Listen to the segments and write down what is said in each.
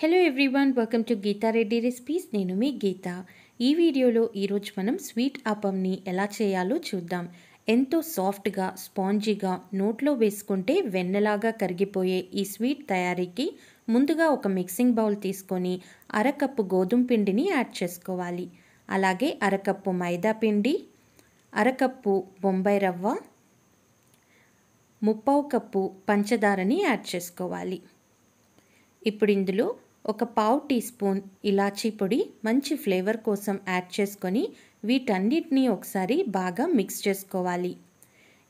hello everyone welcome to Geetha Reddy recipes నేను మీ గీత ఈ వీడియోలో ఈరోజు మనం స్వీట్ అప్పంని ఎలా చేయాలో చూద్దాం ఎంతో సాఫ్ట్గా స్పాంజీగా నోట్లో వేసుకుంటే వెన్నెలాగా కరిగిపోయే ఈ స్వీట్ తయారీకి ముందుగా ఒక మిక్సింగ్ బౌల్ తీసుకొని అరకప్పు గోధుమ పిండిని యాడ్ చేసుకోవాలి అలాగే అరకప్పు మైదా పిండి అరకప్పు బొంబాయి రవ్వ ముప్పావు కప్పు పంచదారని యాడ్ చేసుకోవాలి ఇప్పుడు ఇందులో ఒక పావు టీ స్పూన్ ఇలాచీ పొడి మంచి ఫ్లేవర్ కోసం యాడ్ చేసుకొని వీటన్నిటినీ ఒకసారి బాగా మిక్స్ చేసుకోవాలి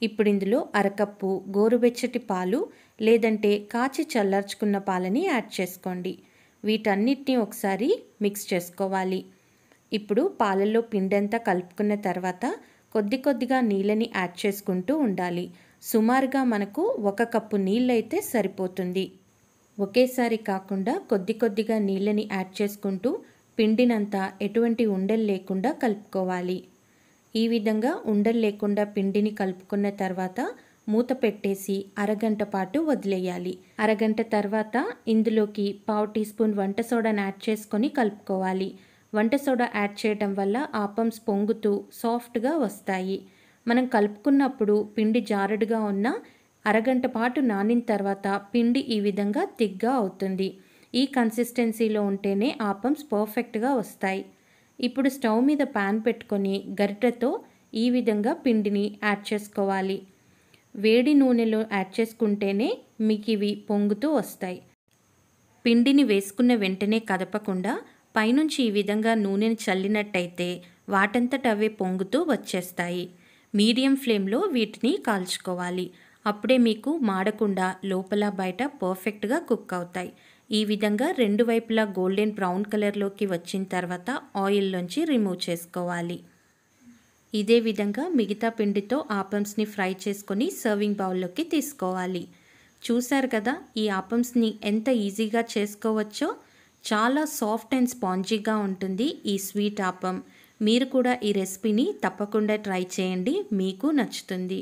ఇప్పుడు ఇందులో అరకప్పు గోరువెచ్చటి పాలు లేదంటే కాచి చల్లార్చుకున్న పాలని యాడ్ చేసుకోండి వీటన్నిటినీ ఒకసారి మిక్స్ చేసుకోవాలి ఇప్పుడు పాలల్లో పిండంతా కలుపుకున్న తర్వాత కొద్ది కొద్దిగా నీళ్ళని యాడ్ చేసుకుంటూ ఉండాలి సుమారుగా మనకు ఒక కప్పు నీళ్ళైతే సరిపోతుంది ఒకేసారి కాకుండా కొద్ది కొద్దిగా నీళ్ళని యాడ్ చేసుకుంటూ పిండినంత ఎటువంటి ఉండలు లేకుండా కలుపుకోవాలి ఈ విధంగా ఉండలు లేకుండా పిండిని కలుపుకున్న తర్వాత మూత పెట్టేసి అరగంట పాటు వదిలేయాలి అరగంట తర్వాత ఇందులోకి పావు టీ స్పూన్ వంట సోడాను యాడ్ చేసుకొని కలుపుకోవాలి వంట సోడా యాడ్ చేయడం వల్ల ఆపమ్స్ పొంగుతూ సాఫ్ట్గా వస్తాయి మనం కలుపుకున్నప్పుడు పిండి జారుడుగా ఉన్న అరగంట పాటు నానిన తర్వాత పిండి ఈ విధంగా తిగ్గా అవుతుంది ఈ కన్సిస్టెన్సీలో ఉంటేనే ఆపమ్స్ పర్ఫెక్ట్గా వస్తాయి ఇప్పుడు స్టవ్ మీద ప్యాన్ పెట్టుకొని గరిటెతో ఈ విధంగా పిండిని యాడ్ చేసుకోవాలి వేడి నూనెలో యాడ్ చేసుకుంటేనే మీకు ఇవి పొంగుతూ వస్తాయి పిండిని వేసుకున్న వెంటనే కదపకుండా పైనుంచి ఈ విధంగా నూనెను చల్లినట్టయితే వాటంతట అవే పొంగుతూ వచ్చేస్తాయి మీడియం ఫ్లేమ్లో వీటిని కాల్చుకోవాలి అప్పుడే మీకు మాడకుండా లోపల బయట పర్ఫెక్ట్గా కుక్ అవుతాయి ఈ విధంగా రెండు వైపులా గోల్డెన్ బ్రౌన్ కలర్లోకి వచ్చిన తర్వాత ఆయిల్లోంచి రిమూవ్ చేసుకోవాలి ఇదే విధంగా మిగతా పిండితో ఆపమ్స్ని ఫ్రై చేసుకొని సర్వింగ్ బౌల్లోకి తీసుకోవాలి చూశారు కదా ఈ ఆపమ్స్ని ఎంత ఈజీగా చేసుకోవచ్చో చాలా సాఫ్ట్ అండ్ స్పాంజీగా ఉంటుంది ఈ స్వీట్ ఆపం మీరు కూడా ఈ రెసిపీని తప్పకుండా ట్రై చేయండి మీకు నచ్చుతుంది